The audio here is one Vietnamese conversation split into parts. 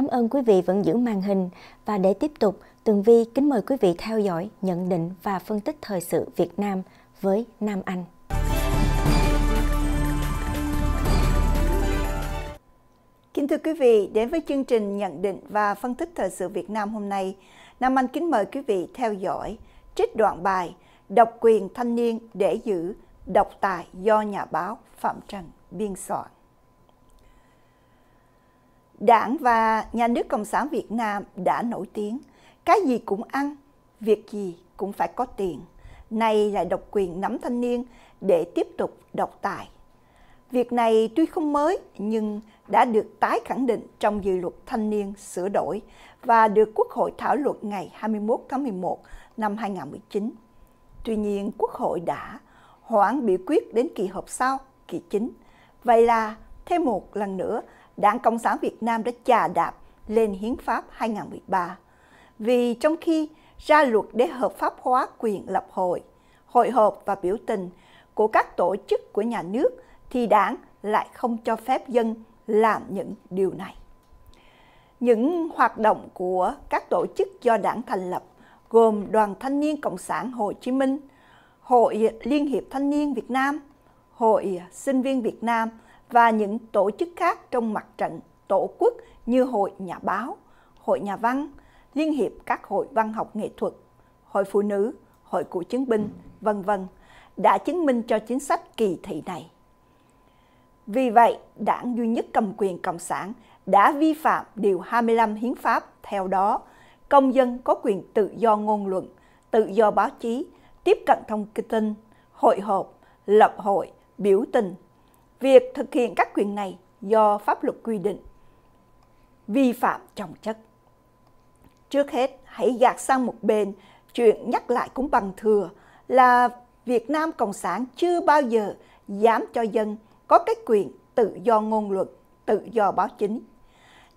Cảm ơn quý vị vẫn giữ màn hình và để tiếp tục, Tường Vi kính mời quý vị theo dõi, nhận định và phân tích thời sự Việt Nam với Nam Anh. Kính thưa quý vị, đến với chương trình nhận định và phân tích thời sự Việt Nam hôm nay, Nam Anh kính mời quý vị theo dõi trích đoạn bài Độc quyền thanh niên để giữ độc tài do nhà báo Phạm Trần biên soạn. Đảng và nhà nước Cộng sản Việt Nam đã nổi tiếng, cái gì cũng ăn, việc gì cũng phải có tiền. Nay lại độc quyền nắm thanh niên để tiếp tục độc tài. Việc này tuy không mới nhưng đã được tái khẳng định trong dự luật thanh niên sửa đổi và được Quốc hội thảo luận ngày 21 tháng 11 năm 2019. Tuy nhiên, Quốc hội đã hoãn biểu quyết đến kỳ họp sau, kỳ chính. Vậy là thêm một lần nữa, Đảng Cộng sản Việt Nam đã chà đạp lên Hiến pháp 2013. Vì trong khi ra luật để hợp pháp hóa quyền lập hội, hội họp và biểu tình của các tổ chức của nhà nước thì đảng lại không cho phép dân làm những điều này. Những hoạt động của các tổ chức do đảng thành lập gồm Đoàn Thanh niên Cộng sản Hồ Chí Minh, Hội Liên hiệp Thanh niên Việt Nam, Hội Sinh viên Việt Nam – và những tổ chức khác trong mặt trận tổ quốc như Hội Nhà báo, Hội Nhà văn, Liên hiệp các hội văn học nghệ thuật, Hội Phụ nữ, Hội Cựu chiến binh, vân vân đã chứng minh cho chính sách kỳ thị này. Vì vậy, đảng duy nhất cầm quyền Cộng sản đã vi phạm Điều 25 Hiến pháp. Theo đó, công dân có quyền tự do ngôn luận, tự do báo chí, tiếp cận thông tin, hội họp, lập hội, biểu tình, việc thực hiện các quyền này do pháp luật quy định vi phạm trọng chất. Trước hết, hãy gạt sang một bên chuyện nhắc lại cũng bằng thừa là Việt Nam Cộng sản chưa bao giờ dám cho dân có cái quyền tự do ngôn luận, tự do báo chính.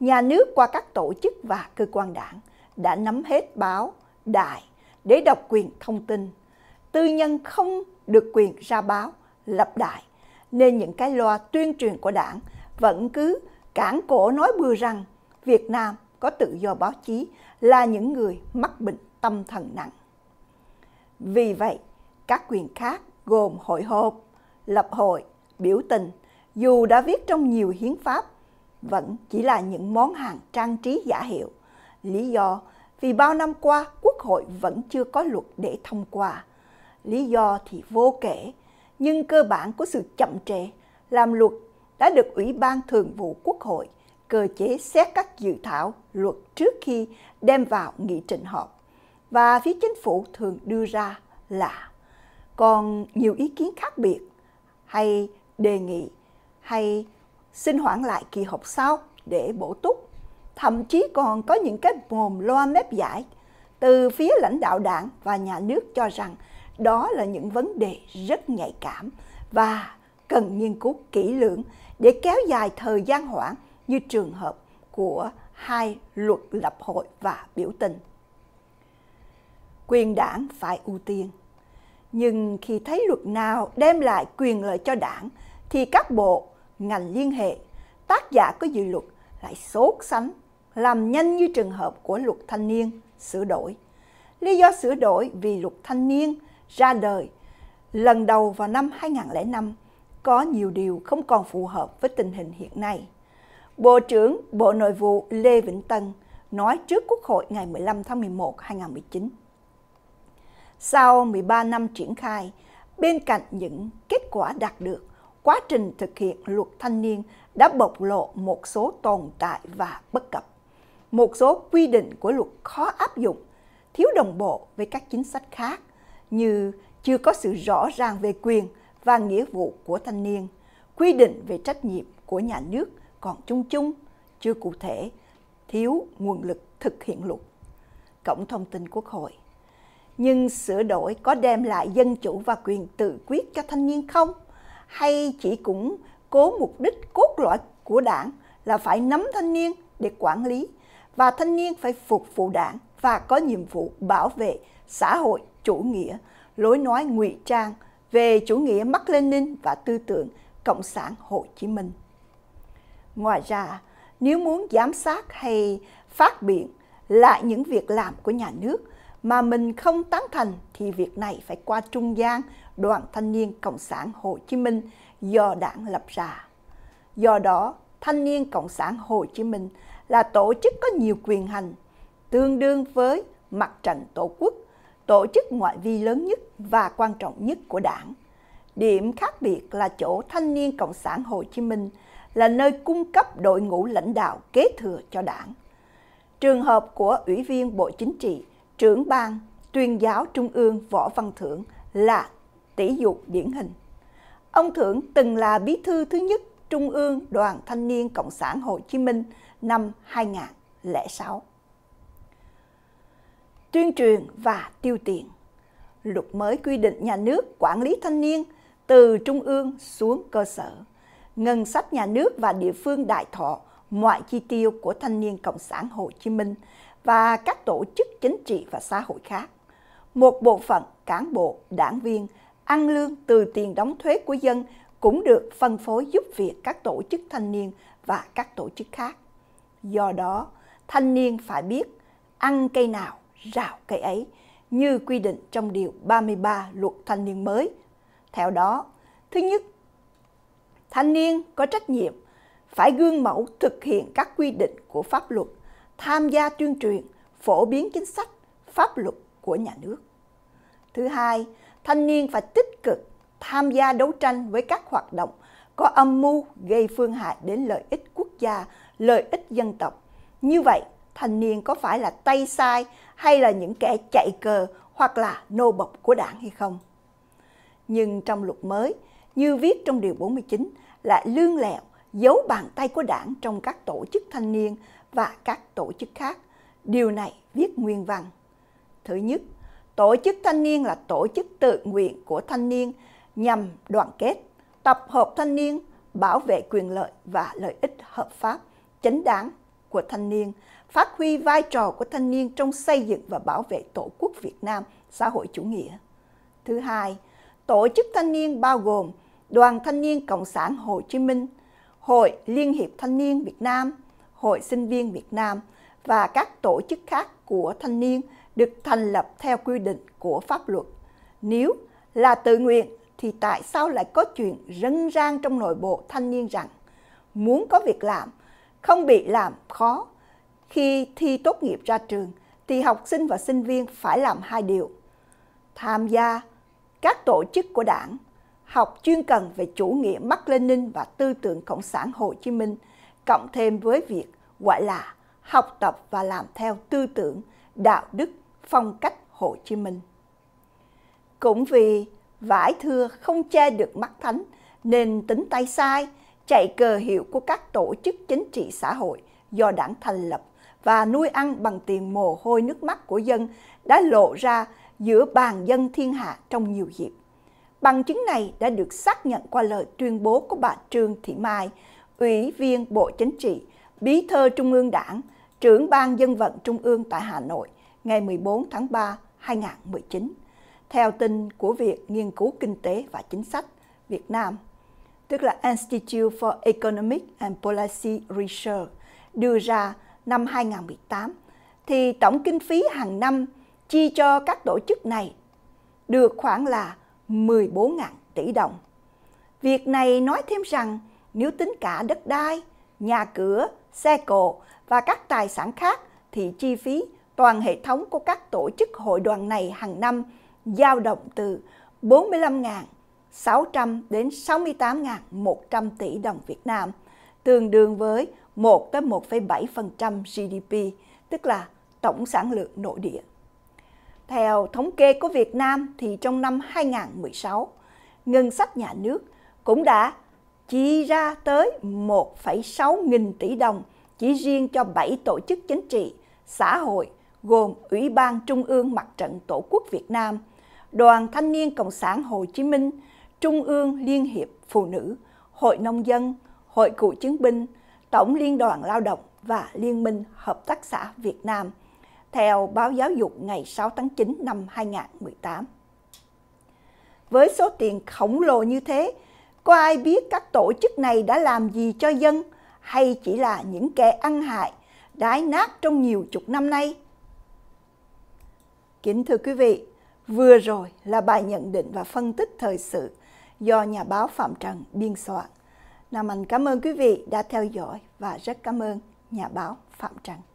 Nhà nước qua các tổ chức và cơ quan đảng đã nắm hết báo, đài để độc quyền thông tin. Tư nhân không được quyền ra báo, lập đài nên những cái loa tuyên truyền của đảng vẫn cứ cản cổ nói bừa rằng Việt Nam có tự do báo chí là những người mắc bệnh tâm thần nặng. Vì vậy, các quyền khác gồm hội họp, lập hội, biểu tình, dù đã viết trong nhiều hiến pháp, vẫn chỉ là những món hàng trang trí giả hiệu. Lý do vì bao năm qua Quốc hội vẫn chưa có luật để thông qua. Lý do thì vô kể, nhưng cơ bản của sự chậm trễ làm luật đã được Ủy ban Thường vụ Quốc hội cơ chế xét các dự thảo luật trước khi đem vào nghị trình họp và phía chính phủ thường đưa ra là còn nhiều ý kiến khác biệt hay đề nghị hay xin hoãn lại kỳ họp sau để bổ túc thậm chí còn có những cái mồm loa mép giải từ phía lãnh đạo đảng và nhà nước cho rằng đó là những vấn đề rất nhạy cảm và cần nghiên cứu kỹ lưỡng để kéo dài thời gian hoãn như trường hợp của hai luật lập hội và biểu tình. Quyền đảng phải ưu tiên. Nhưng khi thấy luật nào đem lại quyền lợi cho đảng thì các bộ, ngành liên hệ, tác giả có dự luật lại sốt sánh, làm nhanh như trường hợp của luật thanh niên sửa đổi. Lý do sửa đổi vì luật thanh niên – ra đời lần đầu vào năm 2005 có nhiều điều không còn phù hợp với tình hình hiện nay. Bộ trưởng Bộ Nội vụ Lê Vĩnh Tân nói trước Quốc hội ngày 15 tháng 11 2019. Sau 13 năm triển khai, bên cạnh những kết quả đạt được, quá trình thực hiện luật thanh niên đã bộc lộ một số tồn tại và bất cập. Một số quy định của luật khó áp dụng, thiếu đồng bộ với các chính sách khác như chưa có sự rõ ràng về quyền và nghĩa vụ của thanh niên, quy định về trách nhiệm của nhà nước còn chung chung, chưa cụ thể, thiếu nguồn lực thực hiện luật. Cổng thông tin Quốc hội. Nhưng sửa đổi có đem lại dân chủ và quyền tự quyết cho thanh niên không? Hay chỉ cũng cố mục đích cốt lõi của đảng là phải nắm thanh niên để quản lý và thanh niên phải phục vụ đảng và có nhiệm vụ bảo vệ xã hội chủ nghĩa, lối nói ngụy trang về chủ nghĩa Mác Lênin và tư tưởng Cộng sản Hồ Chí Minh. Ngoài ra, nếu muốn giám sát hay phát biện lại những việc làm của nhà nước mà mình không tán thành thì việc này phải qua trung gian Đoàn Thanh niên Cộng sản Hồ Chí Minh do đảng lập ra. Do đó, Thanh niên Cộng sản Hồ Chí Minh là tổ chức có nhiều quyền hành, tương đương với mặt trận tổ quốc tổ chức ngoại vi lớn nhất và quan trọng nhất của đảng. Điểm khác biệt là chỗ Thanh niên Cộng sản Hồ Chí Minh là nơi cung cấp đội ngũ lãnh đạo kế thừa cho đảng. Trường hợp của Ủy viên Bộ Chính trị, trưởng ban tuyên giáo Trung ương Võ Văn Thưởng là tỷ dụ điển hình. Ông Thưởng từng là bí thư thứ nhất Trung ương Đoàn Thanh niên Cộng sản Hồ Chí Minh năm 2006 tuyên truyền và tiêu tiền. Luật mới quy định nhà nước quản lý thanh niên từ trung ương xuống cơ sở. Ngân sách nhà nước và địa phương đại thọ mọi chi tiêu của thanh niên Cộng sản Hồ Chí Minh và các tổ chức chính trị và xã hội khác. Một bộ phận cán bộ, đảng viên ăn lương từ tiền đóng thuế của dân cũng được phân phối giúp việc các tổ chức thanh niên và các tổ chức khác. Do đó, thanh niên phải biết ăn cây nào, rào cây ấy như quy định trong Điều 33 Luật Thanh niên mới. Theo đó, thứ nhất, thanh niên có trách nhiệm phải gương mẫu thực hiện các quy định của pháp luật, tham gia tuyên truyền, phổ biến chính sách, pháp luật của nhà nước. Thứ hai, thanh niên phải tích cực tham gia đấu tranh với các hoạt động có âm mưu gây phương hại đến lợi ích quốc gia, lợi ích dân tộc. Như vậy, thanh niên có phải là tay sai hay là những kẻ chạy cờ hoặc là nô bộc của đảng hay không. Nhưng trong luật mới, như viết trong điều 49, lại lương lẹo giấu bàn tay của đảng trong các tổ chức thanh niên và các tổ chức khác. Điều này viết nguyên văn. Thứ nhất, tổ chức thanh niên là tổ chức tự nguyện của thanh niên nhằm đoàn kết, tập hợp thanh niên, bảo vệ quyền lợi và lợi ích hợp pháp, chính đáng của thanh niên, phát huy vai trò của thanh niên trong xây dựng và bảo vệ Tổ quốc Việt Nam xã hội chủ nghĩa. Thứ hai, tổ chức thanh niên bao gồm Đoàn Thanh niên Cộng sản Hồ Chí Minh, Hội Liên hiệp Thanh niên Việt Nam, Hội Sinh viên Việt Nam và các tổ chức khác của thanh niên được thành lập theo quy định của pháp luật. Nếu là tự nguyện thì tại sao lại có chuyện rấn rang trong nội bộ thanh niên rằng muốn có việc làm không bị làm khó. Khi thi tốt nghiệp ra trường thì học sinh và sinh viên phải làm hai điều. Tham gia các tổ chức của đảng, học chuyên cần về chủ nghĩa Mác Lênin và tư tưởng Cộng sản Hồ Chí Minh, cộng thêm với việc gọi là học tập và làm theo tư tưởng, đạo đức, phong cách Hồ Chí Minh. Cũng vì vải thưa không che được mắt thánh nên tính tay sai chạy cờ hiệu của các tổ chức chính trị xã hội do đảng thành lập và nuôi ăn bằng tiền mồ hôi nước mắt của dân đã lộ ra giữa bàn dân thiên hạ trong nhiều dịp. Bằng chứng này đã được xác nhận qua lời tuyên bố của bà Trương Thị Mai, Ủy viên Bộ Chính trị, Bí thư Trung ương Đảng, trưởng ban dân vận Trung ương tại Hà Nội ngày 14 tháng 3, 2019, theo tin của Viện Nghiên cứu Kinh tế và Chính sách Việt Nam tức là Institute for Economic and Policy Research, đưa ra năm 2018, thì tổng kinh phí hàng năm chi cho các tổ chức này được khoảng là 14.000 tỷ đồng. Việc này nói thêm rằng nếu tính cả đất đai, nhà cửa, xe cộ và các tài sản khác thì chi phí toàn hệ thống của các tổ chức hội đoàn này hàng năm dao động từ 45.000 600 đến 68.100 tỷ đồng Việt Nam, tương đương với 1 tới 1,7% GDP, tức là tổng sản lượng nội địa. Theo thống kê của Việt Nam thì trong năm 2016, ngân sách nhà nước cũng đã chi ra tới 1,6 nghìn tỷ đồng chỉ riêng cho 7 tổ chức chính trị, xã hội gồm Ủy ban Trung ương Mặt trận Tổ quốc Việt Nam, Đoàn Thanh niên Cộng sản Hồ Chí Minh, Trung ương Liên hiệp Phụ nữ, Hội Nông dân, Hội Cựu chiến binh, Tổng Liên đoàn Lao động và Liên minh Hợp tác xã Việt Nam, theo báo giáo dục ngày 6 tháng 9 năm 2018. Với số tiền khổng lồ như thế, có ai biết các tổ chức này đã làm gì cho dân hay chỉ là những kẻ ăn hại, đái nát trong nhiều chục năm nay? Kính thưa quý vị, vừa rồi là bài nhận định và phân tích thời sự do nhà báo Phạm Trần biên soạn. Nam Anh cảm ơn quý vị đã theo dõi và rất cảm ơn nhà báo Phạm Trần.